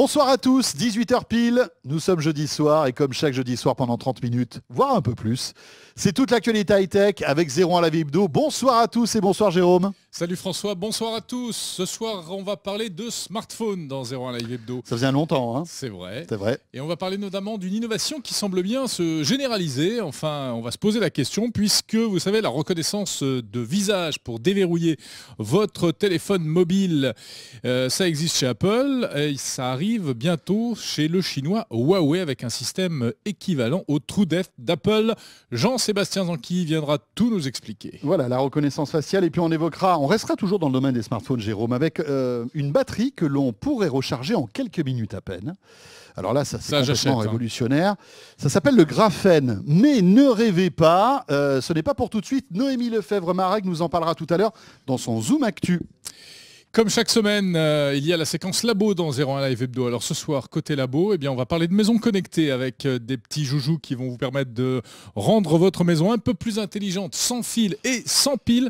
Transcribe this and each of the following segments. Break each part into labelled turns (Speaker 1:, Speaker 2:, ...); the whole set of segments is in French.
Speaker 1: Bonsoir à tous, 18h pile, nous sommes jeudi soir et comme chaque jeudi soir pendant 30 minutes, voire un peu plus, c'est toute l'actualité high-tech avec Zéro à la Vibdo. Bonsoir à tous et bonsoir Jérôme. Salut
Speaker 2: François, bonsoir à tous. Ce soir, on va parler de smartphone dans 01 Live Hebdo. Ça faisait longtemps, hein C'est vrai. C'est vrai. Et on va parler notamment d'une innovation qui semble bien se généraliser. Enfin, on va se poser la question puisque, vous savez, la reconnaissance de visage pour déverrouiller votre téléphone mobile, euh, ça existe chez Apple et ça arrive bientôt chez le chinois Huawei avec un système équivalent au TrueDepth d'Apple. Jean-Sébastien Zanqui viendra tout nous expliquer.
Speaker 1: Voilà, la reconnaissance faciale et puis on évoquera on restera toujours dans le domaine des smartphones, Jérôme, avec euh, une batterie que l'on pourrait recharger en quelques minutes à peine. Alors là, ça c'est complètement hein. révolutionnaire. Ça s'appelle le graphène. Mais ne rêvez pas, euh, ce n'est pas pour tout de suite. Noémie lefebvre marek nous en parlera tout à l'heure dans son Zoom Actu.
Speaker 2: Comme chaque semaine, euh, il y a la séquence labo dans 01 Live Hebdo. Alors ce soir, côté labo, eh bien, on va parler de maisons connectées avec euh, des petits joujoux qui vont vous permettre de rendre votre maison un peu plus intelligente, sans fil et sans pile.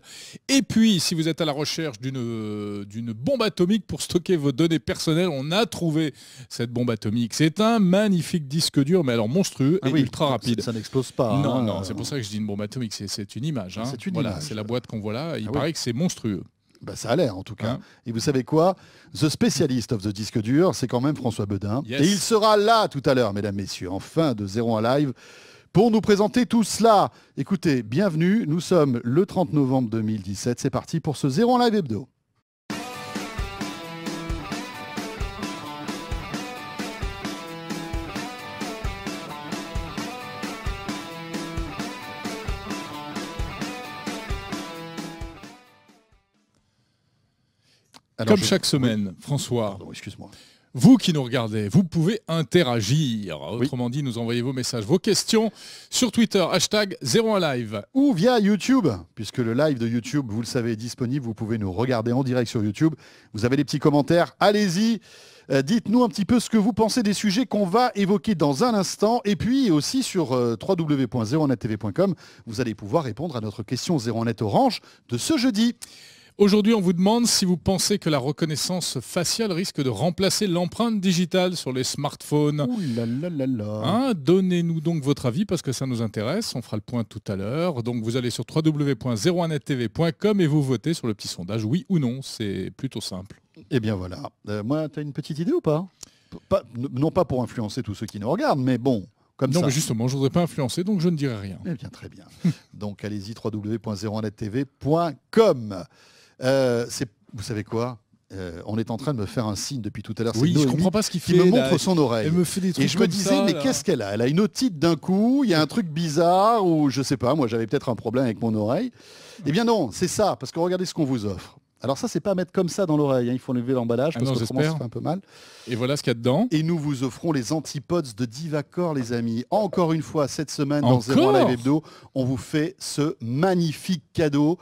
Speaker 2: Et puis, si vous êtes à la recherche d'une euh, bombe atomique pour stocker vos données personnelles, on a trouvé cette bombe atomique. C'est un magnifique disque dur, mais alors monstrueux ah et ultra rapide. Ça, n'explose pas. Non, hein. non, c'est pour ça que je dis une bombe atomique, c'est une ah, hein. image. C'est la boîte qu'on voit là. Il ah paraît que
Speaker 1: c'est monstrueux. Bah, ça a l'air en tout cas. Hein. et vous savez quoi The Specialist of the Disque Dur, c'est quand même François Bedin. Et il sera là tout à l'heure, mesdames, messieurs, en fin de Zéro en live pour nous présenter tout cela. Écoutez, bienvenue, nous sommes le 30 novembre 2017, c'est parti pour ce Zéro en live hebdo.
Speaker 2: Comme chaque semaine, François. Vous qui nous regardez, vous pouvez interagir. Autrement dit, nous envoyez vos messages, vos questions sur Twitter, hashtag
Speaker 1: 01 live. Ou via YouTube, puisque le live de YouTube, vous le savez, est disponible. Vous pouvez nous regarder en direct sur YouTube. Vous avez des petits commentaires. Allez-y. Euh, dites-nous un petit peu ce que vous pensez des sujets qu'on va évoquer dans un instant. Et puis aussi sur euh, www.01nettv.com, vous allez pouvoir répondre à notre question 01net Orange de ce jeudi. Aujourd'hui,
Speaker 2: on vous demande si vous pensez que la reconnaissance faciale risque de remplacer l'empreinte digitale sur les smartphones. Hein, donnez-nous donc votre avis parce que ça nous intéresse. On fera le point tout à l'heure. Donc vous allez sur www.01nettv.com et vous votez sur le petit sondage
Speaker 1: oui ou non. C'est plutôt simple. Eh bien voilà. Euh, moi, tu as une petite idée ou pas, Non pas pour influencer tous ceux qui nous regardent, mais bon. Comme non, ça. mais justement, je ne voudrais pas influencer, donc je ne dirai rien. Eh bien, très bien. donc, allez-y, www.01nettv.com. Euh, vous savez quoi euh, on est en train de me faire un signe depuis tout à l'heure. Oui, je comprends pas ce qu'il fait. Qui me montre son oreille. me Et je me disais, mais qu'est-ce qu'elle a Elle a une otite d'un coup, il y a un truc bizarre, ou je sais pas, moi j'avais peut-être un problème avec mon oreille. Eh bien non, c'est ça, parce que regardez ce qu'on vous offre. Alors ça, c'est pas à mettre comme ça dans l'oreille, hein, il faut enlever l'emballage ah parce que ça fait un peu mal. Et voilà ce qu'il y a dedans. Et nous vous offrons les antipodes de Divacor, les amis. Encore une fois, cette semaine, dans Zéro Live Hebdo, on vous fait ce magnifique cadeau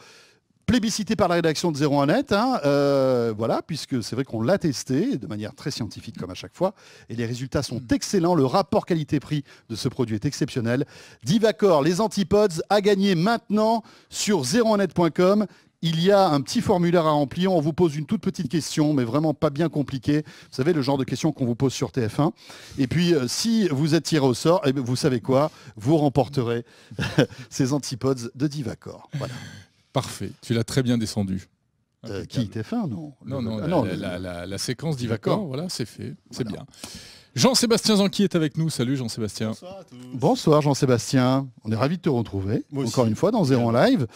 Speaker 1: plébiscité par la rédaction de 01 Net, hein, euh, voilà, puisque c'est vrai qu'on l'a testé de manière très scientifique comme à chaque fois, et les résultats sont hmm. excellents. Le rapport qualité-prix de ce produit est exceptionnel. Divacor, les antipodes, à gagner maintenant sur 01net.com. Il y a un petit formulaire à remplir. On vous pose une toute petite question, mais vraiment pas bien compliquée. Vous savez, le genre de questions qu'on vous pose sur TF1. Et puis, euh, si vous êtes tiré au sort, et eh ben, vous savez quoi Vous remporterez ces antipodes de Divacor. Voilà. Parfait, tu l'as très bien descendu. Qui était 1 non Non, ah non, la,
Speaker 2: la, séquence d'Ivacor, voilà, c'est fait, c'est bien. Jean-Sébastien Zanqui est avec nous. Salut Jean-Sébastien. Bonsoir
Speaker 1: Bonsoir Jean-Sébastien. On est ravi de te retrouver encore une fois dans Zéro en live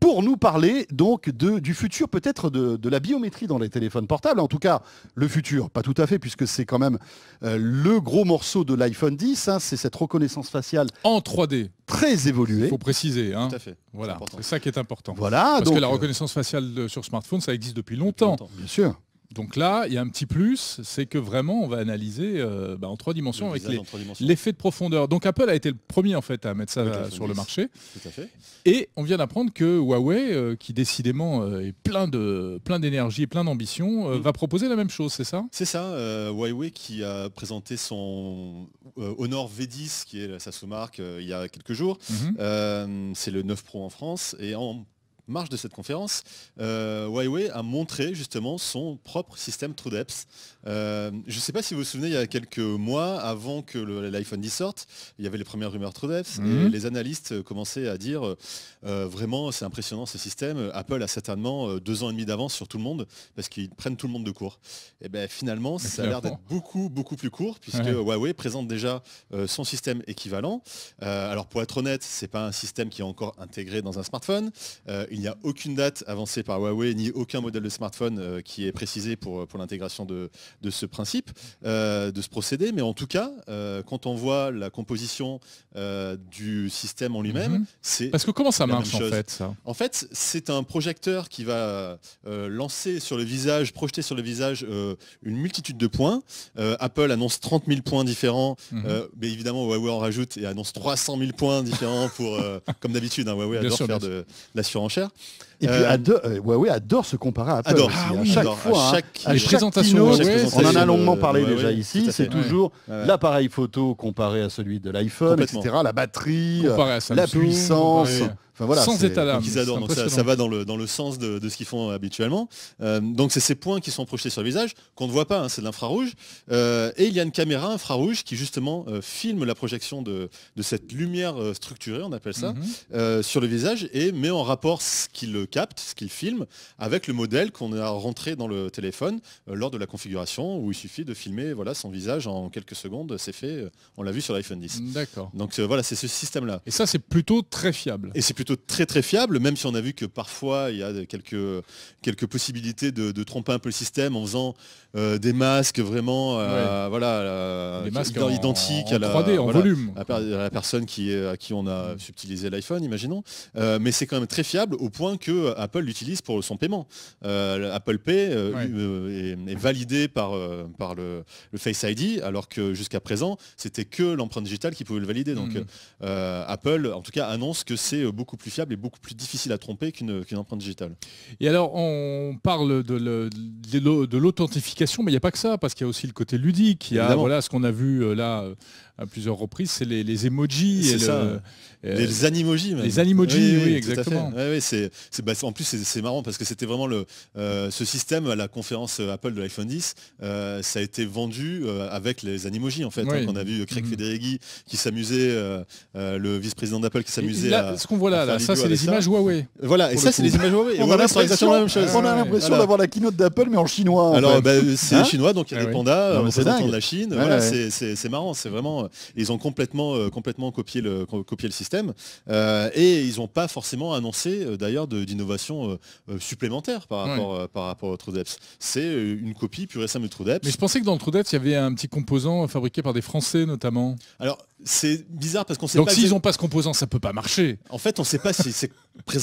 Speaker 1: pour nous parler donc de, du futur peut-être de, la biométrie dans les téléphones portables. En tout cas, le futur, pas tout à fait, puisque c'est quand même euh, le gros morceau de l'iPhone 10. Hein. c'est cette reconnaissance faciale en 3D très évoluée. Il faut
Speaker 2: préciser. Hein. Voilà, c'est ça qui est important. Voilà, Parce que la euh, reconnaissance faciale euh, sur smartphone, ça existe depuis longtemps. Depuis longtemps. Bien sûr. Donc là, il y a un petit plus, c'est que vraiment, on va analyser euh, bah, en trois dimensions avec l'effet de profondeur. Donc Apple a été le premier en fait à mettre ça euh, sur le marché. Et on vient d'apprendre que Huawei, euh, qui décidément est plein de
Speaker 3: plein d'énergie et plein d'ambition, mm. va proposer la même chose, c'est ça C'est ça. Huawei qui a présenté son Honor V10, qui est sa sous-marque, il y a quelques jours. Mm-hmm. c'est le 9 Pro en France et en marche de cette conférence, euh, Huawei a montré justement son propre système TrueDepth. Euh, je ne sais pas si vous vous souvenez, il y a quelques mois, avant que l'iPhone 10 sorte, il y avait les premières rumeurs TrueDepth et mhm. les analystes euh, commençaient à dire vraiment c'est impressionnant ce système, Apple a certainement deux ans et demi d'avance sur tout le monde parce qu'ils prennent tout le monde de court. Et eh bien finalement, ça a l'air d'être beaucoup, beaucoup plus court puisque Huawei présente déjà son système équivalent. alors pour être honnête, ce n'est pas un système qui est encore intégré dans un smartphone il n'y a aucune date avancée par Huawei, ni aucun modèle de smartphone euh, qui est précisé pour, euh, pour l'intégration de, ce principe, euh, de ce procédé. Mais en tout cas, quand on voit la composition du système en lui-même, mhm. c'est... Parce que comment ça marche en fait En fait, c'est un projecteur qui va lancer sur le visage, projeter sur le visage une multitude de points. Apple annonce 30 000 points différents, mhm. mais évidemment Huawei en rajoute et annonce 300 000 points différents pour, comme d'habitude, hein. Huawei adore faire de, de la surenchère. Et puis euh,
Speaker 1: euh, ouais, Huawei adore se
Speaker 3: comparer à Apple. Ah hein. à chaque fois, à chaque, présentation, on en a longuement parlé déjà ici. C'est toujours l'appareil photo comparé à celui de l'iPhone, etc. La batterie, euh, la puissance voilà, Sans état d'âme. adorent. ça, va dans le, sens de, ce qu'ils font habituellement. Euh, donc c'est ces points qui sont projetés sur le visage, qu'on ne voit pas, hein, c'est de l'infrarouge. Euh, et il y a une caméra infrarouge qui justement euh, filme la projection de, cette lumière structurée, on appelle ça, mhm. sur le visage et met en rapport ce qu'il capte, ce qu'il filme, avec le modèle qu'on a rentré dans le téléphone lors de la configuration où il suffit de filmer voilà, son visage en quelques secondes, c'est fait, on l'a vu sur l'iPhone 10. D'accord. Donc voilà, c'est ce système-là. Et ça c'est plutôt très fiable très très fiable, même si on a vu que parfois il y a quelques, quelques possibilités de, tromper un peu le système en faisant euh, des masques vraiment euh, voilà, euh, des masques identiques à, la, la personne qui à qui on a subtilisé l'iPhone, imaginons. mais c'est quand même très fiable au point que Apple l'utilise pour son paiement. Apple Pay est, validé par, par le, Face ID, alors que jusqu'à présent, c'était que l'empreinte digitale qui pouvait le valider. Donc mm. Apple, en tout cas, annonce que c'est beaucoup plus fiable et beaucoup plus difficile à tromper qu'une empreinte digitale.
Speaker 2: Et alors, on parle de l'authentification, mais il n'y a pas que ça, parce qu'il y a aussi le côté ludique. Il y a voilà, ce
Speaker 3: qu'on a vu euh, là euh, à plusieurs reprises, c'est les, emojis. Et euh, les animojis. Même. Les animojis, oui, exactement. Bah, en plus, c'est marrant parce que c'était vraiment le, euh, ce système à la conférence Apple de l'iPhone 10, euh, ça a été vendu avec les animojis en fait. Hein, on a vu Craig mhm. Federighi qui s'amusait, le vice-président d'Apple qui s'amusait à. Ce qu'on voit là, ça c'est les images Huawei. Voilà, et ça c'est les images Huawei. On, a l'impression d'avoir
Speaker 1: la keynote d'Apple mais en chinois. Alors bah, c'est hein chinois donc il y a des ah pandas, on de la Chine.
Speaker 3: c'est marrant, c'est vraiment euh, ils ont complètement, euh, complètement copié, le, le système. Euh, et ils n'ont pas forcément annoncé d'ailleurs d'innovation supplémentaire par rapport, par rapport au TrueDepth. C'est une copie pure et simple de TrueDepth. Mais je
Speaker 2: pensais que dans le TrueDepth, il y avait un petit composant fabriqué par des Français notamment.
Speaker 3: Alors, c'est bizarre parce qu'on sait pas. Donc s'ils n'ont
Speaker 2: pas ce composant, ça peut pas marcher.
Speaker 3: En fait, on ne sait pas si c'est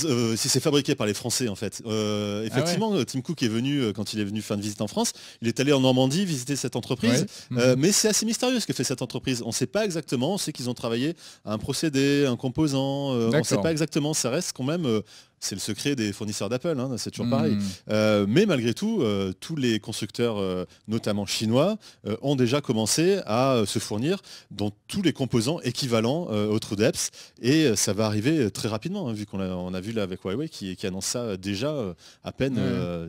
Speaker 3: euh, si c'est fabriqué par les Français en fait. Euh, effectivement, ah euh, Tim Cook est venu quand il est venu faire une visite en France. Il est allé en Normandie visiter cette entreprise, mhm. mais c'est assez mystérieux ce que fait cette entreprise. On ne sait pas exactement. On sait qu'ils ont travaillé à un procédé, un composant. on ne sait pas exactement. Ça reste quand même c'est le secret des fournisseurs d'Apple, hein, c'est toujours hmm. pareil. Euh, mais malgré tout, euh, tous les constructeurs, euh, notamment chinois, ont déjà commencé à se fournir dans tous les composants équivalents au TrueDepth. Et ça va arriver très rapidement, hein, vu qu'on a, vu là avec Huawei qui, qui annonce ça déjà à peine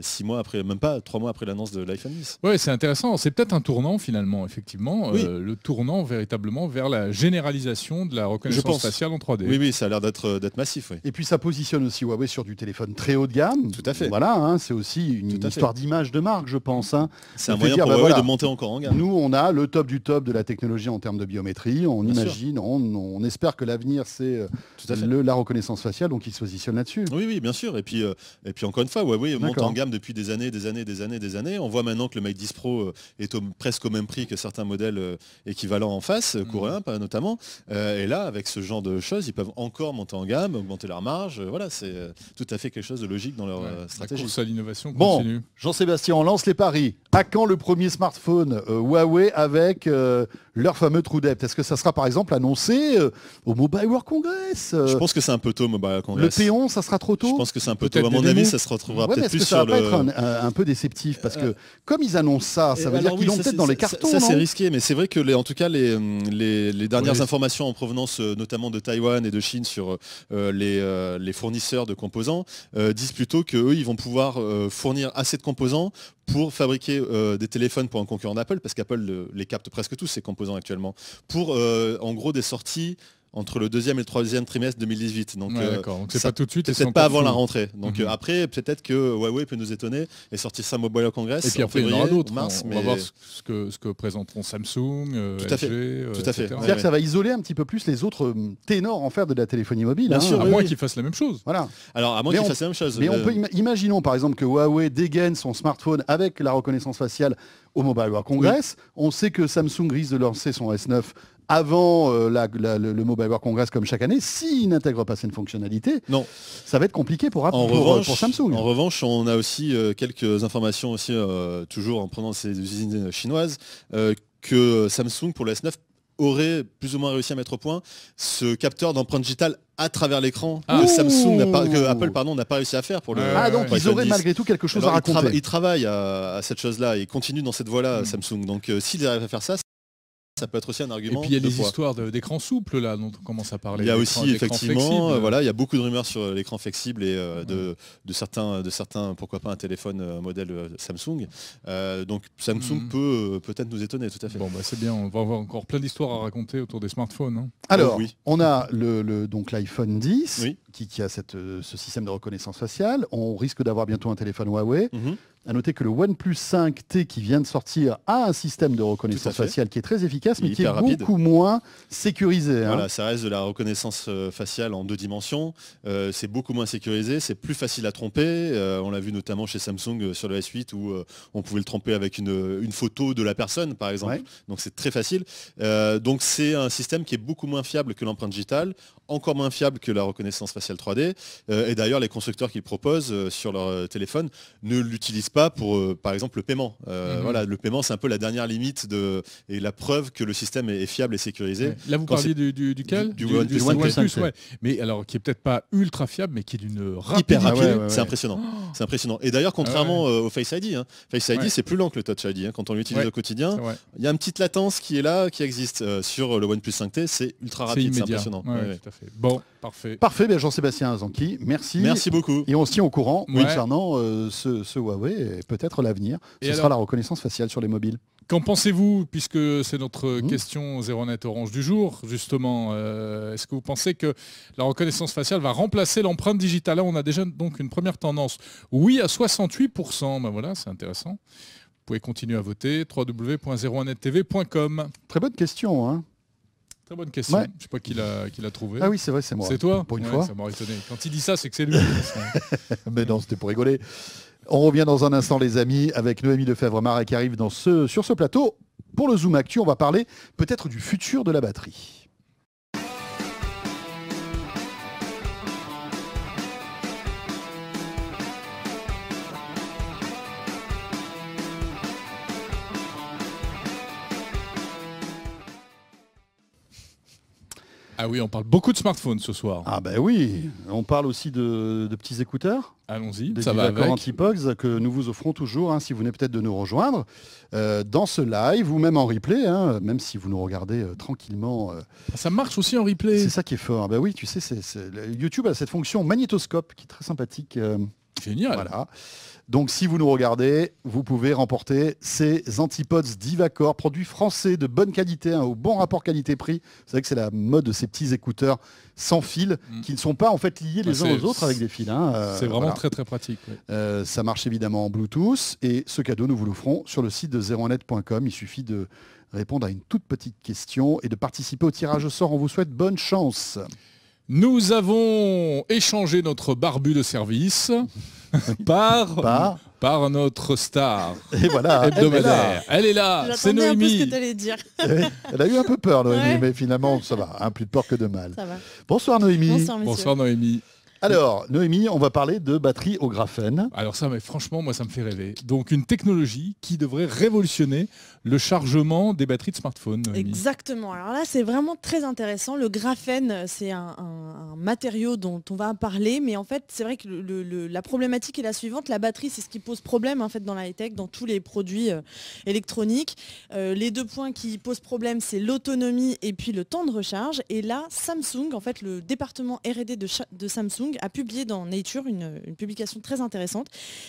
Speaker 3: six mois après, même pas trois mois après l'annonce de l'iPhone 10.
Speaker 2: Oui, c'est intéressant. C'est peut-être un tournant finalement, effectivement. le tournant véritablement vers la généralisation de la reconnaissance faciale en 3D. Oui, oui, ça a l'air
Speaker 1: d'être massif. Et puis ça positionne aussi Huawei sur du téléphone très haut de gamme. Tout à fait. Voilà, hein, c'est aussi une, histoire d'image de marque, je pense. Hein.
Speaker 3: C'est un moyen dire, pour bah de monter
Speaker 1: encore en gamme. Nous, on a le top du top de la technologie en termes de biométrie. On imagine, on, espère que l'avenir, c'est euh,
Speaker 3: la reconnaissance faciale, donc ils se positionnent là-dessus. Oui, oui, bien sûr. Et puis, euh, et puis encore une fois, oui, monte en gamme depuis des années, des années, des années, des années. On voit maintenant que le Mate 10 Pro euh, est presque au même prix que certains modèles équivalents en face, mmh. coréens mm. hein, notamment. et là, avec ce genre de choses, ils peuvent encore monter en gamme, augmenter leur marge. voilà, c'est euh, tout à fait quelque chose de logique dans leur euh, stratégie. l'innovation Bon,
Speaker 1: Jean-Sébastien, on lance les paris. À quand le premier smartphone euh, Huawei avec euh, leur fameux True Est-ce que ça sera par exemple annoncé euh, au Mobile World Congress Je pense
Speaker 3: que c'est un peu tôt, Mobile World Congress. Le P11, ça sera trop tôt Je pense que c'est un peu tôt. À mon avis, ça se retrouvera peut-être plus ça sur va être
Speaker 1: un, peu déceptif parce que comme ils annoncent ça, ça veut dire qu'ils l'ont peut-être dans les cartons. Ça, c'est
Speaker 3: risqué, mais c'est vrai que les, en tout cas, les, dernières informations en provenance notamment de Taïwan et de Chine sur les, fournisseurs de composants disent plutôt qu'eux, ils vont pouvoir fournir assez de composants pour fabriquer euh, des téléphones pour un concurrent d'Apple, parce qu'Apple les capte presque tous ces composants actuellement, pour euh, en gros des sorties entre le deuxième et le troisième trimestre 2018. Euh, Donc, c'est pas tout de suite. c'est pas avant la rentrée. Donc mhm. euh, après, peut-être que Huawei peut nous étonner et sortir ça Mobile Congress. Et puis après, en on, va voir
Speaker 2: ce que, présenteront Samsung, euh, tout à fait. que ça va
Speaker 1: isoler un petit peu plus les autres ténors en faire de la téléphonie mobile. Hein. à moins qu'ils
Speaker 2: fassent la même chose. Voilà. Alors à moins qu'ils fassent la même chose. Mais
Speaker 1: imaginons par exemple que Huawei dégaine son smartphone avec la reconnaissance faciale au Mobile World Congress. On sait que Samsung risque de lancer son S9 avant euh, le, Mobile World Congress comme chaque année, s'il n'intègre pas
Speaker 3: cette fonctionnalité,
Speaker 1: non. ça va être compliqué pour, Apple, euh, pour, Samsung. En
Speaker 3: revanche, on a aussi euh, quelques informations aussi, toujours en prenant ces usines chinoises, que Samsung pour le S9 aurait plus ou moins réussi à mettre au point ce capteur d'empreinte digitale à travers l'écran ah. que Samsung pas, Apple pardon n'a pas réussi à faire pour le ah donc ils auraient malgré tout quelque chose à raconter ils, travaillent à, cette chose là et continuent dans cette voie là hmm. Samsung donc s'ils arrivent à faire ça ça peut être aussi un argument. Et puis il y a des histoires
Speaker 2: d'écran souple là dont on commence à parler. Il y a aussi effectivement, euh,
Speaker 3: voilà, il y a beaucoup de rumeurs sur l'écran flexible et euh, de, certains, de certains, pourquoi pas un téléphone euh, modèle Samsung. donc Samsung mm. peut peut-être nous étonner, tout à fait. Bon bah c'est bien, on va avoir encore plein d'histoires à raconter autour des smartphones. Hein. Alors,
Speaker 1: oui. on a le donc l'iPhone 10. Oui qui, a euh, ce système de reconnaissance faciale. On risque d'avoir bientôt un téléphone Huawei. Mhm. À noter que le OnePlus 5T qui vient de sortir a un système de reconnaissance faciale qui est très efficace, mais qui est beaucoup moins sécurisé.
Speaker 3: Hein. Voilà, ça reste de la reconnaissance euh, faciale en deux dimensions. Euh, c'est beaucoup moins sécurisé, c'est plus facile à tromper. on l'a vu notamment chez Samsung sur le S8 où on pouvait le tromper avec une, photo de la personne, par exemple. Donc c'est très facile. donc c'est un système qui est beaucoup moins fiable que l'empreinte digitale, encore moins fiable que la reconnaissance faciale 3D. Euh, et d'ailleurs, les constructeurs qui proposent euh, sur leur euh, téléphone ne l'utilisent pas pour, par exemple, le paiement. Mhm. Voilà, le paiement, c'est un peu la dernière limite de, et la preuve que le système est, fiable et sécurisé. Là, vous parliez du, du, duquel du, Mais alors, qui est peut-être pas ultra fiable, mais qui est d'une rapide. Ah c'est impressionnant. c'est impressionnant. Et d'ailleurs, contrairement ah au Face ID, hein. Face ID, c'est plus lent que le Touch ID. Hein. quand on l'utilise au quotidien, il y a une petite latence qui est là, qui existe. sur le OnePlus 5T, c'est ultra rapide, c'est impressionnant. Bon.
Speaker 1: Parfait. Parfait, Jean-Sébastien Azanqui, merci. Merci beaucoup. Et on se tient au courant concernant
Speaker 3: euh, ce, Huawei
Speaker 1: et peut-être l'avenir. Ce sera la reconnaissance faciale sur les mobiles. Qu'en pensez-vous, puisque c'est notre
Speaker 2: mmh. question question net Orange du jour, justement, euh, est-ce que vous pensez que la reconnaissance faciale va remplacer l'empreinte digitale Là, on a déjà donc une première tendance. Oui à 68%, ben voilà, c'est intéressant. Vous pouvez continuer à voter, www.01nettv.com.
Speaker 1: Très bonne question, hein
Speaker 2: bonne question. Je sais pas qui l'a trouvé. Ah oui, c'est vrai, c'est moi. C'est toi Pour une fois. Ça m'a étonné. Quand il dit ça, c'est que c'est lui.
Speaker 1: Mais non, c'était pour rigoler. On revient dans un instant, les amis, avec Noémie lefebvre marais qui arrive dans ce, sur ce plateau. Pour le Zoom Actu, on va parler peut-être du futur de la batterie. Ah oui, on parle beaucoup de smartphones ce soir. Ah ben oui, on parle aussi de, petits écouteurs. Allons-y, ça va avec. anti-pogs que nous vous offrons toujours, hein, si vous venez peut-être de nous rejoindre, euh, dans ce live ou même en replay, hein, même si vous nous regardez euh, tranquillement. Euh. ça marche aussi en replay. C'est ça qui est fort. Ah ben oui, tu sais, YouTube a cette fonction magnétoscope qui est très sympathique. Génial. Donc, si vous nous regardez, vous pouvez remporter ces antipodes Divacor, produits français de bonne qualité, hein, au bon rapport qualité-prix. Vous savez que c'est la mode de ces petits écouteurs sans fil mm. qui ne sont pas en fait liés les bah, uns aux autres avec des fils. Hein, euh, c'est vraiment très très pratique. Euh, ça marche évidemment en Bluetooth et ce cadeau, nous vous l'offrons sur le site de 01net.com. Il suffit de répondre à une toute petite question et de participer au tirage au sort. On vous souhaite bonne chance. Nous avons échangé notre barbu de service par, par, notre star et hebdomadaire. Elle est là, c'est Noémie.
Speaker 4: Eh
Speaker 1: elle a eu un peu peur, Noémie, mais finalement, ça va, hein, plus de peur que de mal. Bonsoir, Noémie. Bonsoir, Bonsoir Noémie. Alors, Noémie, on va parler de batterie au graphène. Alors ça, mais franchement, moi, ça me fait
Speaker 2: rêver. Donc, une technologie qui devrait révolutionner le chargement des batteries de smartphone.
Speaker 4: Exactement. Alors là, c'est vraiment très intéressant. Le graphène, c'est un, matériau dont on va parler, mais en fait, c'est vrai que la problématique est la suivante. La batterie, c'est ce qui pose problème en fait dans la high tech, dans tous les produits euh, électroniques. Euh, les deux points qui posent problème, c'est l'autonomie et puis le temps de recharge. Et là, Samsung, en fait, le département R&D de Samsung a publié dans Nature une, publication très intéressante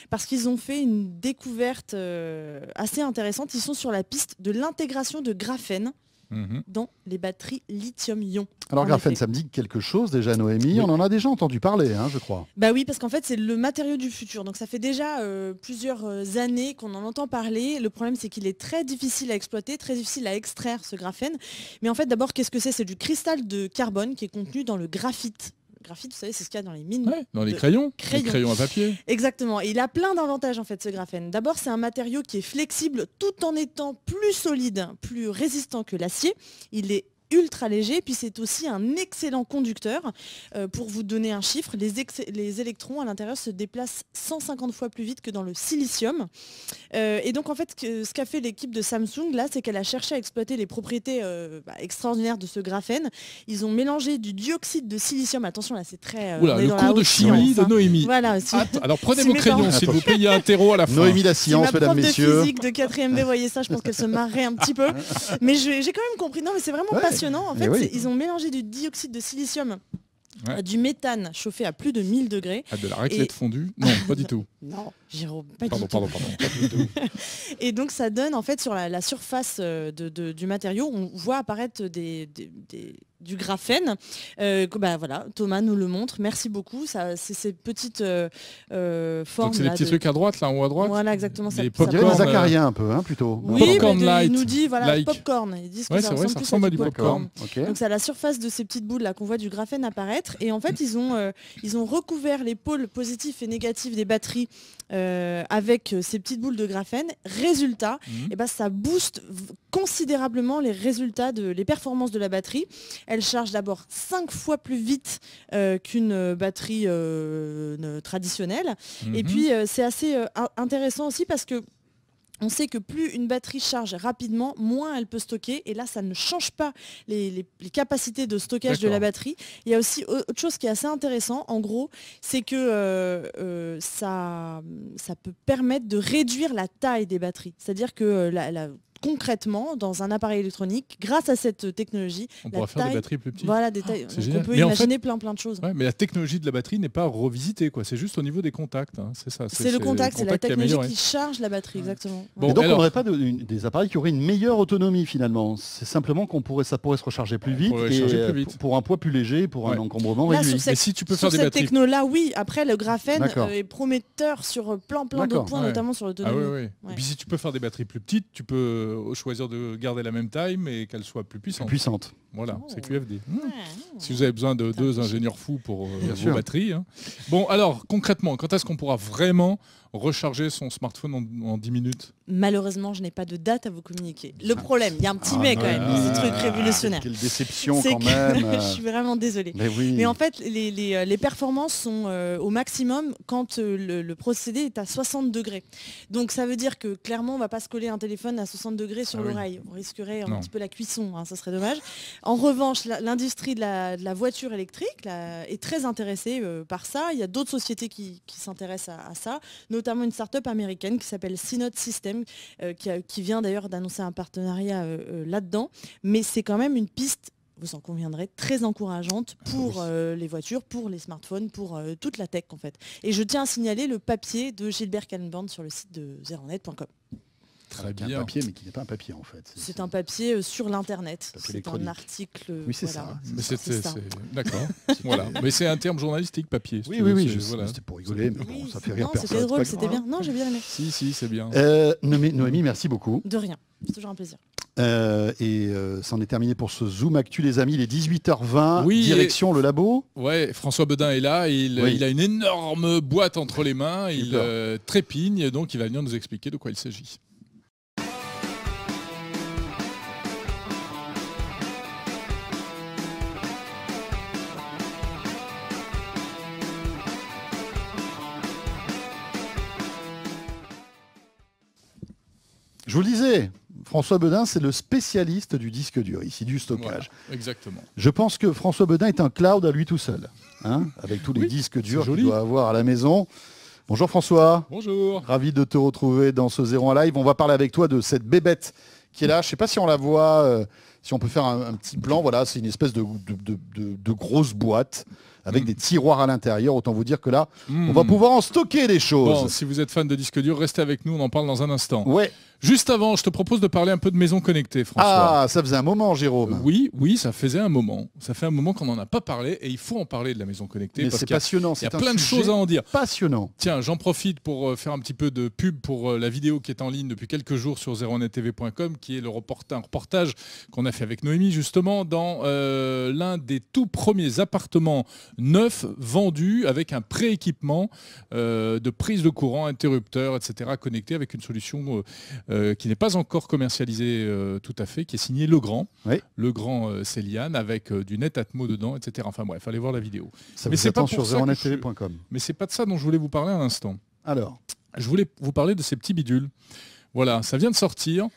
Speaker 4: parce qu'ils ont fait une découverte euh, assez intéressante. Ils sont sur la piste de l'intégration de graphène mhm. dans les batteries lithium-ion. Alors graphène,
Speaker 1: ça me dit quelque chose déjà, Noémie. On en a déjà entendu parler, hein, je crois.
Speaker 4: Bah oui, parce qu'en fait, c'est le matériau du futur. Donc ça fait déjà euh, plusieurs euh, années qu'on en entend parler. Le problème, c'est qu'il est très difficile à exploiter, très difficile à extraire ce graphène. Mais en fait, d'abord, qu'est-ce que c'est C'est du cristal de carbone qui est contenu dans le graphite graphite, vous savez, c'est ce qu'il y a dans les mines. dans les crayons,
Speaker 2: crayons, les à papier.
Speaker 4: Exactement. il a plein d'avantages en fait ce graphène. D'abord, c'est un matériau qui est flexible tout en étant plus solide, plus résistant que l'acier. Il est ultra léger, puis c'est aussi un excellent conducteur. Euh, pour vous donner un chiffre, les, les électrons à l'intérieur se déplacent 150 fois plus vite que dans le silicium. Euh, et donc en fait, ce qu'a fait l'équipe de Samsung là, c'est qu'elle a cherché à exploiter les propriétés euh, bah, extraordinaires de ce graphène. Ils ont mélangé du dioxyde de silicium. Attention là, c'est très... le cours de chimie de hein. Noémie. Voilà, alors prenez vos s'il vous plaît,
Speaker 2: il y a un terreau à la fin. Noémie la science, mesdames, messieurs. de physique
Speaker 4: de 4 e B voyez ça, je pense qu'elle se marrait un petit peu. Mais j'ai quand même compris. Non mais c'est vraiment pas passionnant en fait, ils ont mélangé du dioxyde de silicium. Euh, du méthane chauffé à plus de 1000 degrés. À ah, de la raclette
Speaker 2: fondue Non, pas du tout.
Speaker 4: non pardon, et donc ça donne en fait sur la, surface euh, du matériau, on voit apparaître du graphène. Euh, bah, voilà, Thomas nous le montre. Merci beaucoup. c'est ces petites formes. Euh, donc c'est des petits trucs
Speaker 2: à droite, là, en haut à droite. Voilà,
Speaker 4: exactement. Les ça, popcorn, un peu, hein, plutôt. Oui, popcorn light. nous dit voilà, pop popcorn. Ils disent que ça, ressemble, à, du popcorn. Donc c'est à la surface de ces petites boules là qu'on voit du graphène apparaître. Et en fait, ils ont, ils ont recouvert les pôles positifs et négatifs des batteries euh, avec euh, ces petites boules de graphène. Résultat, mhm. et eh ben, ça booste considérablement les résultats, de, les performances de la batterie. Elle charge d'abord 5 fois plus vite euh, qu'une batterie traditionnelle. Et mhm. puis c'est assez intéressant aussi parce que on sait que plus une batterie charge rapidement, moins elle peut stocker. Et là, ça ne change pas les, capacités de stockage de la batterie. Il y a aussi autre chose qui est assez intéressant, en gros, c'est que euh, euh, ça, ça peut permettre de réduire la taille des batteries. C'est-à-dire que euh, la concrètement dans un appareil électronique grâce à cette technologie. On pourra faire des batteries plus petites. Voilà, des ah, on peut imaginer plein plein de choses. mais la
Speaker 1: technologie de la batterie n'est pas revisitée, quoi. C'est juste au niveau des contacts. Hein. C'est ça. C'est le contact, c'est la technologie qui,
Speaker 4: charge la batterie, exactement. donc
Speaker 1: on n'aurait pas des appareils qui auraient une meilleure autonomie finalement. C'est simplement qu'on pourrait, ça pourrait se recharger plus vite, pour un poids plus léger, pour un encombrement réduit. si tu peux faire des batteries.
Speaker 4: techno-là, oui. Après, le graphène euh, est prometteur sur plein plein de points, notamment sur ah l'autonomie. Puis si
Speaker 2: tu peux faire des batteries plus petites, tu peux euh, choisir de garder la même taille, mais qu'elle soit plus puissante. puissante. Voilà, oh. c'est QFD. Hmm. Ah, oh. Si vous avez besoin de deux ingénieurs fous pour la euh, vos batteries. Hein. Bon, alors concrètement, quand est-ce qu'on pourra vraiment recharger son smartphone en, 10 minutes
Speaker 4: Malheureusement, je n'ai pas de date à vous communiquer. Le ah. problème, il y a un petit ah mais quand même, C'est truc ah, révolutionnaire. Quelle déception je suis vraiment désolée. Mais, en fait, les, euh, performances sont euh, au maximum quand euh, le, procédé est à 60 degrés. Donc ça veut dire que clairement, on ne va pas se coller un téléphone à 60 degrés sur l'oreille. On risquerait un petit peu la cuisson, hein, ça serait dommage. En revanche, l'industrie de la, voiture électrique est très intéressée par ça. Il y a d'autres sociétés qui, s'intéressent à, à, ça, notamment notamment une start américaine qui s'appelle Synod System, euh, qui, vient d'ailleurs d'annoncer un partenariat euh, euh, là-dedans. Mais c'est quand même une piste vous en conviendrez, très encourageante pour les voitures, pour les smartphones, pour toute la tech en fait. Et je tiens à signaler le papier de Gilbert Canband sur le site de zeronet.com
Speaker 1: mais qui n'est pas un papier en fait.
Speaker 4: C'est un papier euh, sur l'internet. C'est un article. Oui, euh, c'est ça. D'accord.
Speaker 2: Mais c'est un terme journalistique, papier. Oui, oui, oui. C'était pour rigoler, mais bon, ça fait rien. non, C'était drôle, c'était bien. Non, j'ai bien aimé. Si, si, c'est bien. Euh,
Speaker 1: Noémie, merci beaucoup. De
Speaker 4: rien. C'est toujours un plaisir.
Speaker 1: Euh, et c'en est terminé pour ce Zoom Actu, les amis. Il est 18h20, oui, direction le labo. Ouais, François Bedin
Speaker 2: est là. Il, a une énorme boîte entre les mains. Il trépigne, donc il va venir nous expliquer de quoi il s'agit.
Speaker 1: Je vous le disais, François Bedin, c'est le spécialiste du disque dur, ici du stockage. exactement. Je pense que François Bedin est un cloud à lui tout seul, hein, avec tous les disques durs qu'il doit avoir à la maison. Bonjour François. Bonjour. Ravi de te retrouver dans ce Zéro en live. On va parler avec toi de cette bébête qui est là. Je ne sais pas si on la voit, euh, si on peut faire un, petit plan. Voilà, c'est une espèce de, de, de, grosse boîte avec mm. des tiroirs à l'intérieur. Autant vous dire que là, on va mm. pouvoir en stocker des choses. si
Speaker 2: vous êtes fan de disques durs, restez avec nous, on en parle dans un instant. Ouais. Juste avant, je te propose de parler un peu de maison connectée, François. Ah, ça faisait un moment, Jérôme. Euh, oui, oui, ça faisait un moment. Ça fait un moment qu'on n'en a pas parlé et il faut en parler de la maison connectée. C'est passionnant. Il y a, plein de choses à
Speaker 1: en dire. Passionnant.
Speaker 2: Tiens, j'en profite pour euh, faire un petit peu de pub pour euh, la vidéo qui est en ligne depuis quelques jours sur tv.com qui est le reportage, un reportage qu'on a fait avec Noémie justement dans l'un des tout premiers appartements neufs vendus avec un prééquipement équipement de prise de courant, interrupteur, etc. connecté avec une solution. Euh, qui n'est pas encore commercialisé euh, tout à fait, qui est signé Le Grand, Le Grand euh, Céliane avec du net Atmo dedans, etc. Enfin bref, allez voir la vidéo. Ça mais c'est pas sur Mais c'est pas de ça dont je voulais vous parler à instant Alors Je voulais vous parler de ces petits bidules. Voilà, ça vient de sortir.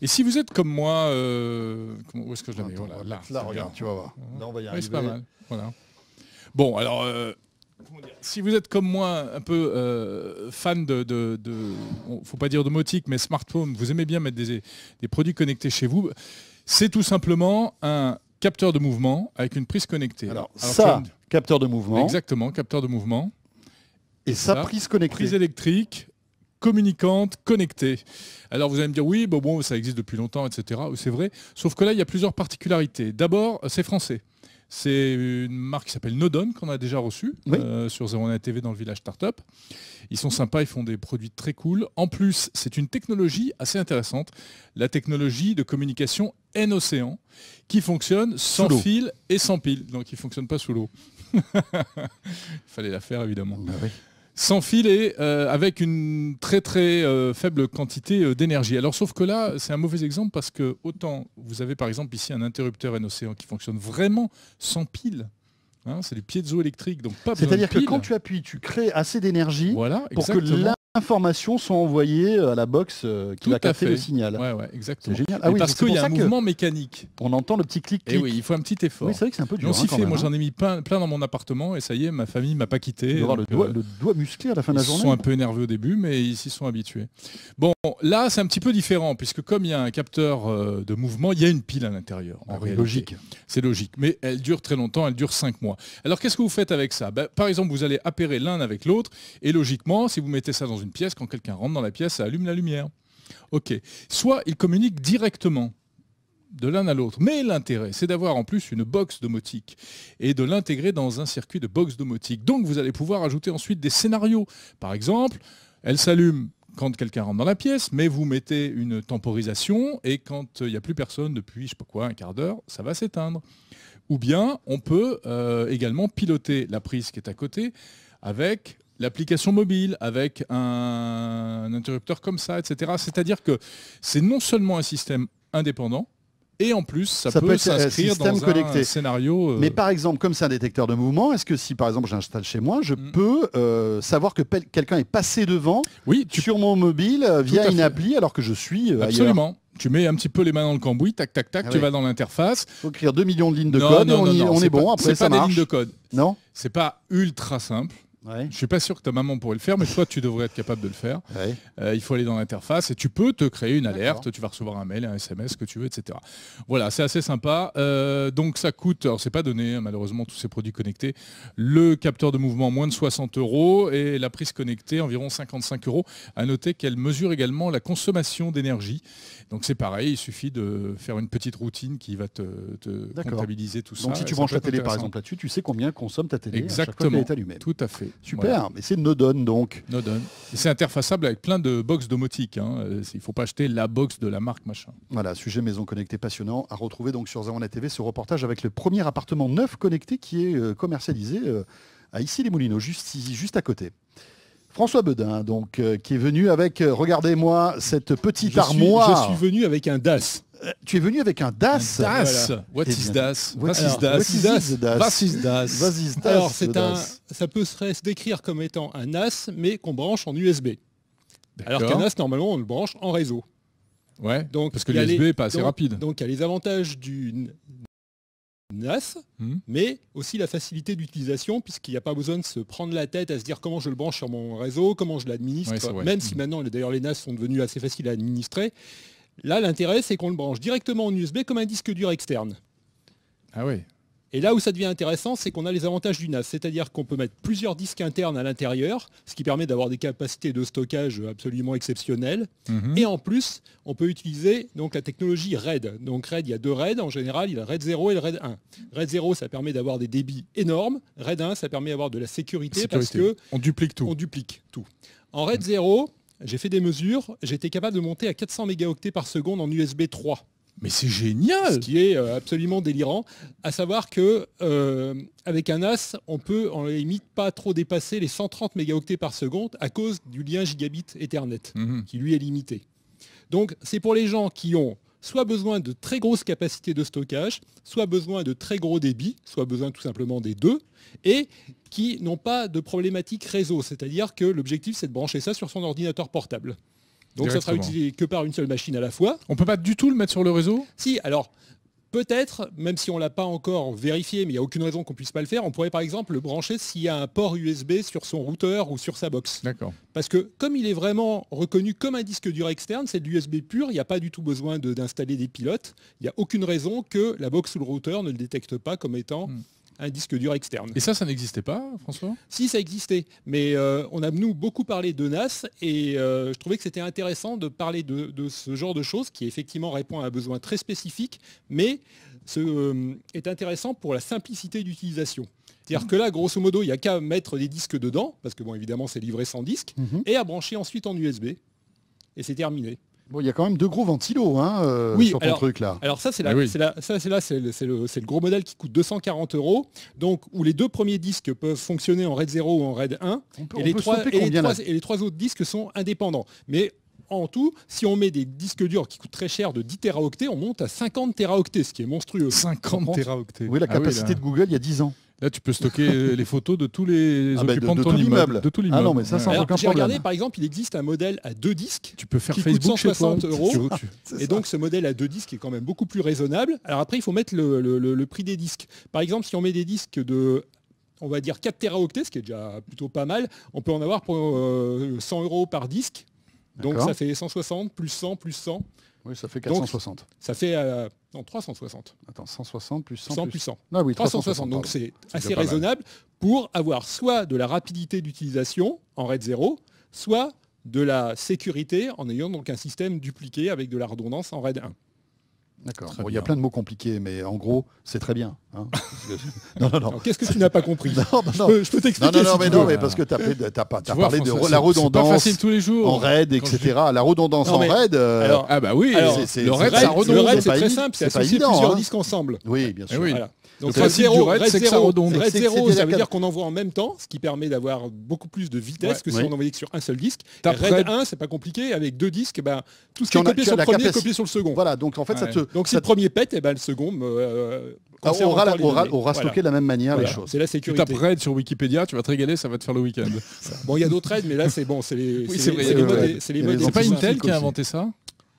Speaker 2: Et si vous êtes comme moi, où est-ce que je l'avais voilà, Là, regarde, tu vas voir. Là, on va y arriver. c'est pas mal. Bon, alors, si vous êtes comme moi un peu euh, fan de, il ne faut pas dire de domotique, mais smartphone, vous aimez bien mettre des, produits connectés chez vous, c'est tout simplement un capteur de mouvement avec une prise connectée. Alors, ça, capteur de mouvement. Exactement, capteur de mouvement. Et sa prise connectée. Prise électrique, communicante, connectée. Alors vous allez me dire, oui, bon, ça existe depuis longtemps, etc. C'est vrai. Sauf que là, il y a plusieurs particularités. D'abord, c'est français. C'est une marque qui s'appelle Nodon, qu'on a déjà reçue euh, sur 01 TV dans le village Startup. Ils sont sympas, ils font des produits très cool. En plus, c'est une technologie assez intéressante, la technologie de communication N-Océan, qui fonctionne sans fil et sans pile. Donc, qui ne fonctionne pas sous l'eau. il fallait la faire, évidemment. Bah sans fil et euh, avec une très très euh, faible quantité euh, d'énergie. Alors sauf que là, c'est un mauvais exemple parce que autant vous avez par exemple ici un interrupteur océan qui fonctionne vraiment sans pile. Hein, c'est des électrique, donc pas C'est-à-dire que quand
Speaker 1: tu appuies, tu crées assez d'énergie voilà, pour que informations sont envoyées euh, à la box euh, qui a va capter le signal. Ouais, ouais, exactement. C'est génial. Ah parce qu'il y a un mouvement
Speaker 2: mécanique.
Speaker 1: On entend le petit clic. Et eh oui,
Speaker 2: il faut un petit effort. Oui, c'est vrai que c'est un peu dur. Hein, moi, hein. j'en ai mis plein, plein, dans mon appartement et ça y est, ma famille m'a pas quitté. le, doigt, euh, le,
Speaker 1: doigt, musclé à la fin de la journée. Ils sont un peu
Speaker 2: énervés au début, mais ils s'y sont habitués. Bon, là, c'est un petit peu différent puisque comme il y a un capteur de mouvement, il y a une pile à l'intérieur. Ah logique. C'est logique, mais elle dure très longtemps. Elle dure 5 mois. Alors, qu'est-ce que vous faites avec ça ben, Par exemple, vous allez appairer l'un avec l'autre et logiquement, si vous mettez ça dans une une pièce, quand quelqu'un rentre dans la pièce, ça allume la lumière. Ok. Soit il communique directement de l'un à l'autre. Mais l'intérêt, c'est d'avoir en plus une box domotique et de l'intégrer dans un circuit de box domotique. Donc vous allez pouvoir ajouter ensuite des scénarios. Par exemple, elle s'allume quand quelqu'un rentre dans la pièce, mais vous mettez une temporisation et quand euh, il n'y a plus personne depuis, je sais pas quoi, un quart d'heure, ça va s'éteindre. Ou bien on peut euh, également piloter la prise qui est à côté avec l'application mobile avec un, interrupteur comme ça, etc. C'est-à-dire que c'est non seulement un système indépendant, et en plus, ça, peut, s'inscrire dans un scénario.
Speaker 1: Euh, Mais par exemple, comme c'est un détecteur de mouvement, est-ce que si par exemple j'installe chez moi, je mm. peux euh, savoir que quelqu'un est passé devant sur mon mobile euh, via une appli alors que je suis Absolument.
Speaker 2: Tu mets un petit peu les mains dans le cambouis, tac, tac, tac, ah tu vas dans
Speaker 1: l'interface. Il faut écrire 2 millions de lignes de code, on, est, bon, Ce après ça pas des lignes
Speaker 2: de code. Non C'est pas ultra simple. Je Je suis pas sûr que ta maman pourrait le faire, mais toi, tu devrais être capable de le faire. Euh, il faut aller dans l'interface et tu peux te créer une alerte. Tu vas recevoir un mail, un SMS, ce que tu veux, etc. Voilà, c'est assez sympa. Euh, donc ça coûte, alors c'est pas donné hein, malheureusement tous ces produits connectés. Le capteur de mouvement moins de 60 euros et la prise connectée environ 55 euros. À noter qu'elle mesure également la consommation d'énergie. Donc c'est pareil, il suffit de faire une petite routine qui va
Speaker 1: te, comptabiliser tout ça. Donc si tu branches ta télé par exemple là-dessus, tu sais combien consomme ta télé Exactement. chaque Tout à fait. Super, mais c'est Nodon donc. Nodon.
Speaker 2: C'est interfaçable avec plein de box
Speaker 1: domotiques. Hein. Euh, il ne faut pas acheter la box de la marque machin. Voilà, sujet maison connectée passionnant à retrouver donc sur Zawana TV ce reportage avec le premier appartement neuf connecté qui est euh, commercialisé euh, à ici les moulineaux juste, juste à côté. François Bedin, donc, qui est venu avec, regardez-moi, cette petite armoire. je suis venu avec un DAS. Euh, tu es venu avec un DAS. What, is DAS what, is DAS what is DAS What is DAS Alors, c'est un,
Speaker 5: ça peut se décrire comme étant un NAS, mais qu'on branche en USB. Alors qu'un NAS, normalement, on le branche en réseau. Ouais, donc, parce que l'USB n'est pas assez rapide. Donc, il y a les avantages du NAS, hmm. mais aussi la facilité d'utilisation, puisqu'il n'y a pas besoin de se prendre la tête à se dire comment je le branche sur mon réseau, comment je l'administre, même si hmm. maintenant, d'ailleurs, les NAS sont devenus assez faciles à administrer. Là, l'intérêt, c'est qu'on le branche directement en USB comme un disque dur externe. Ah oui. Et là où ça devient intéressant, c'est qu'on a les avantages du NAS, c'est-à-dire qu'on peut mettre plusieurs disques internes à l'intérieur, ce qui permet d'avoir des capacités de stockage absolument exceptionnelles. Mhm. Et en plus, on peut utiliser donc la technologie RAID. Donc RAID, il y a deux RAID en général, il y a RAID 0 et le RAID 1. RAID 0, ça permet d'avoir des débits énormes. RAID 1, ça permet d'avoir de la sécurité, sécurité, parce que on duplique tout. On duplique tout. En RAID 0, j'ai fait des mesures, j'étais capable de monter à 400 mégaoctets par seconde en USB 3. Mais c'est génial Ce qui est euh, absolument délirant, à savoir que euh, avec un As, on peut en limite pas trop dépasser les 130 mégaoctets par seconde à cause du lien gigabit Ethernet, mhm. qui lui est limité. Donc c'est pour les gens qui ont soit besoin de très grosses capacités de stockage, soit besoin de très gros débits, soit besoin tout simplement des deux, et qui n'ont pas de problématique réseau, c'est-à-dire que l'objectif c'est de brancher ça sur son ordinateur portable.
Speaker 4: Donc ça sera utilisé
Speaker 5: que par une seule machine à la fois. On peut pas du tout le mettre sur le réseau Si, alors Peut-être, même si on ne l'a pas encore vérifié, mais il n'y a aucune raison qu'on ne puisse pas le faire, on pourrait par exemple le brancher s'il y a un port USB sur son routeur ou sur sa box. D'accord. Parce que comme il est vraiment reconnu comme un disque dur externe, c'est de l'USB pur, il n'y a pas du tout besoin d'installer des pilotes. Il n'y a aucune raison que la box ou le routeur ne le détecte pas comme étant... Hmm un disque dur externe. Et ça, ça n'existait pas, François Si, ça existait. Mais euh, on a, nous, beaucoup parlé de NAS et euh, je trouvais que c'était intéressant de parler de, ce genre de choses qui, effectivement, répond à un besoin très spécifique, mais ce, euh, est intéressant pour la simplicité d'utilisation. C'est-à-dire que là, grosso modo, il n'y a qu'à mettre des disques dedans, parce que, bon, évidemment, c'est livré sans disque, mhm. et à brancher ensuite en USB. Et c'est terminé il y a quand même deux gros ventilos hein, euh, sur ton truc là. Alors ça, c'est là, c'est là, c'est le, gros modèle qui coûte 240 euros. Donc où les deux premiers disques peuvent fonctionner en RAID 0 ou en RAID 1, et, les trois, autres disques sont indépendants. Mais en tout, si on met des disques durs qui coûtent très cher de 10 teraoctets, on monte à 50 teraoctets, ce qui est monstrueux. 50 teraoctets. Oui, la ah capacité de Google il y a 10 ans.
Speaker 2: Là, tu peux stocker les photos de tous les ah bah occupants de, ton tout l'immeuble. Ah non, mais ça, j'ai regardé,
Speaker 5: par exemple, il existe un modèle à deux disques. Tu peux faire qui coûte 160 euros. et donc, ce modèle à deux disques est quand même beaucoup plus raisonnable. Alors après, il faut mettre le, prix des disques. Par exemple, si on met des disques de on va dire 4 teraoctets, ce qui est déjà plutôt pas mal, on peut en avoir pour 100 euh, euros par disque. Donc ça fait 160 plus 100 plus 100. Oui, ça fait 460. ça fait euh, non, 360. Attends, 160 plus 100, 100 plus 100. Ah oui, 360. donc c'est assez raisonnable pour avoir soit de la rapidité d'utilisation en RAID 0, soit de la sécurité en ayant donc un système dupliqué avec de la redondance en RAID 1. D'accord. il y a
Speaker 1: plein de mots compliqués, mais en gros, c'est très bien. Hein. non, non, Qu'est-ce que tu
Speaker 5: n'as pas compris non, non, Je peux, t'expliquer. Non, non, mais non, euh, mais parce que tu as, parlé de la redondance. En raid, etc.
Speaker 1: La redondance en raid. ah, bah oui. le raid, hein. c'est très simple. C'est associer plusieurs hein. disques ensemble. Oui, bien sûr. Ah donc raid 0, raid 0, ça veut dire
Speaker 5: qu'on envoie en même temps, ce qui permet d'avoir beaucoup plus de vitesse que si on envoyait que sur un seul disque. Raid 1, c'est pas compliqué. Avec deux disques, eh ben, tout ce qui est copié sur le premier, copié sur le second. Voilà, donc en fait, ça te donc si le premier pète, et eh ben, le second euh, euh, ah, on aura, la, stocké de la même manière les choses. C'est la sécurité. Tu
Speaker 2: tapes raid sur Wikipédia, tu vas te régaler, ça va te faire le week-end. bon, il y a
Speaker 5: d'autres raids, mais là, c'est bon, c'est les, c'est les, c'est C'est pas Intel qui a inventé
Speaker 2: ça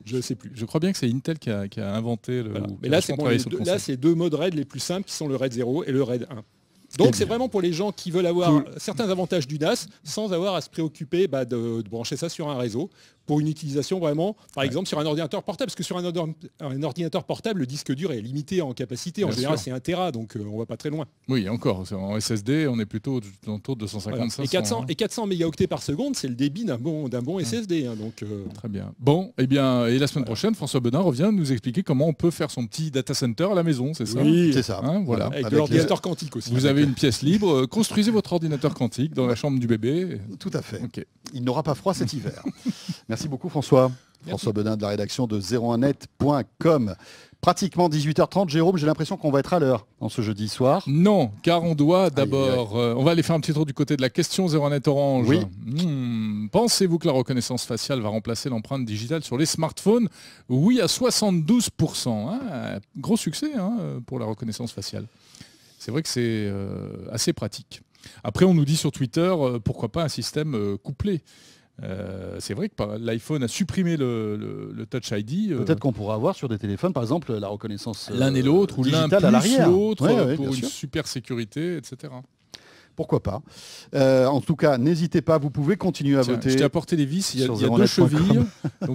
Speaker 2: je ne sais plus. Je crois bien que c'est Intel qui a, qui a inventé le. Mais là, c'est deux,
Speaker 5: deux modes raid les plus simples qui sont le raid 0 et le raid 1. Donc c'est vraiment pour les gens qui veulent avoir certains avantages du NAS sans avoir à se préoccuper bah, de, brancher ça sur un réseau pour une utilisation vraiment, par exemple, sur un ordinateur portable. Parce que sur un, ordinateur, portable, le disque dur est limité en capacité. En général, c'est
Speaker 2: un Tera, donc euh, on va pas très loin. Oui, encore. En SSD, on est plutôt autour de 250 et 400 hein.
Speaker 5: Et 400 mégaoctets par seconde, c'est le débit d'un bon, bon hum. SSD. Hein, donc, euh. Très bien.
Speaker 2: Bon, et eh bien, et la semaine prochaine, François Benin revient nous expliquer comment on peut faire son petit data center à la maison, c'est ça Oui, c'est ça. Hein, voilà. Avec, l'ordinateur quantique aussi. Vous avez une pièce libre, euh, construisez votre ordinateur
Speaker 1: quantique dans la chambre du bébé. Tout à fait il n'aura pas froid cet hiver. Merci beaucoup François. François Benin de la rédaction de 01net.com. Pratiquement 18h30, Jérôme, j'ai l'impression qu'on va être à l'heure en ce jeudi soir. Non,
Speaker 2: car on doit d'abord, euh, on va aller faire un petit tour du côté de la question 01net Orange. Oui.
Speaker 1: Hmm,
Speaker 2: pensez-vous que la reconnaissance faciale va remplacer l'empreinte digitale sur les smartphones Oui à 72%. Hein. gros succès hein, pour la reconnaissance faciale. C'est vrai que c'est euh, assez pratique. Après, on nous dit sur Twitter, euh, pourquoi pas un système euh, couplé euh, c'est vrai que l'iPhone a
Speaker 1: supprimé le, Touch ID. Peut-être qu'on pourra avoir sur des téléphones, par exemple, la reconnaissance l'un et l'autre, ou l'un plus l'autre, pour une
Speaker 2: super sécurité, etc
Speaker 1: pourquoi pas. Euh, en tout cas, n'hésitez pas, vous pouvez continuer à voter. Je t'ai apporté des vis, il y a, deux chevilles. Euh,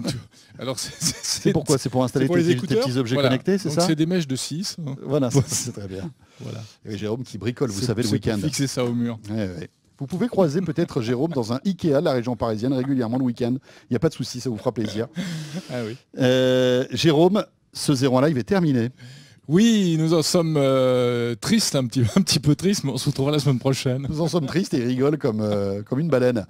Speaker 2: alors c'est pourquoi C'est pour installer tes, petits objets connectés, c'est ça C'est des mèches de 6. Hein. Voilà, c'est très bien.
Speaker 1: Voilà. Et Jérôme qui bricole, vous savez, le week-end. Fixer ça au mur. Vous pouvez croiser peut-être Jérôme dans un Ikea de la région parisienne régulièrement le week-end. Il n'y a pas de souci, ça vous fera plaisir. Ah euh, Jérôme, ce zéro en live est terminé. Oui, nous en sommes euh, tristes, un petit, un petit peu tristes, mais on se retrouvera la semaine prochaine. Nous en sommes tristes et rigolent comme, euh, comme une baleine.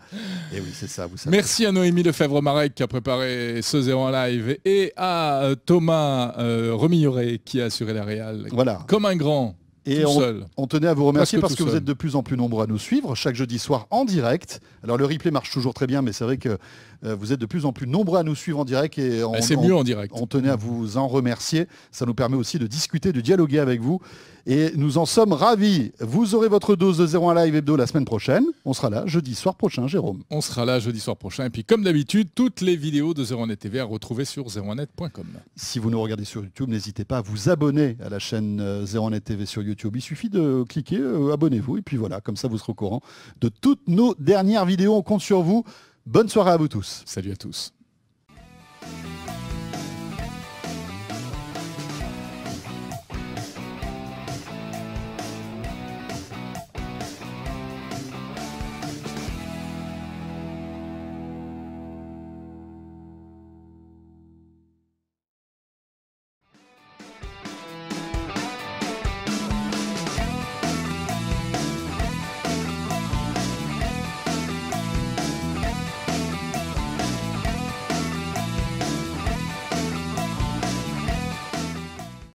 Speaker 1: Et eh oui, c'est ça,
Speaker 2: Merci à Noémie Lefebvre-Marek qui a préparé ce zéro en live et à euh, Thomas Remilloré qui a assuré la
Speaker 1: réale. Voilà. Comme un grand. Et on, on, tenait à vous remercier parce que vous êtes de plus en plus nombreux à nous suivre chaque jeudi soir en direct. Alors le replay marche toujours très bien, mais c'est vrai que euh, vous êtes de plus en plus nombreux à nous suivre en direct et on, ben, c'est mieux en direct. On tenait à mm. vous en remercier. Ça nous permet aussi de discuter, de dialoguer avec vous et nous en sommes ravis. Vous aurez votre dose de 01 Live Hebdo la semaine prochaine. On sera là jeudi soir prochain, Jérôme.
Speaker 2: On sera là jeudi soir prochain. Et puis, comme d'habitude, toutes les vidéos de 01net TV à retrouver sur 01net.com.
Speaker 1: Si vous nous regardez sur YouTube, n'hésitez pas à vous abonner à la chaîne 01net euh, TV sur YouTube. Il suffit de cliquer, euh, abonnez-vous, et puis voilà, comme ça vous serez au courant de toutes nos dernières vidéos. On compte sur vous. Bonne soirée à vous tous. Salut à tous.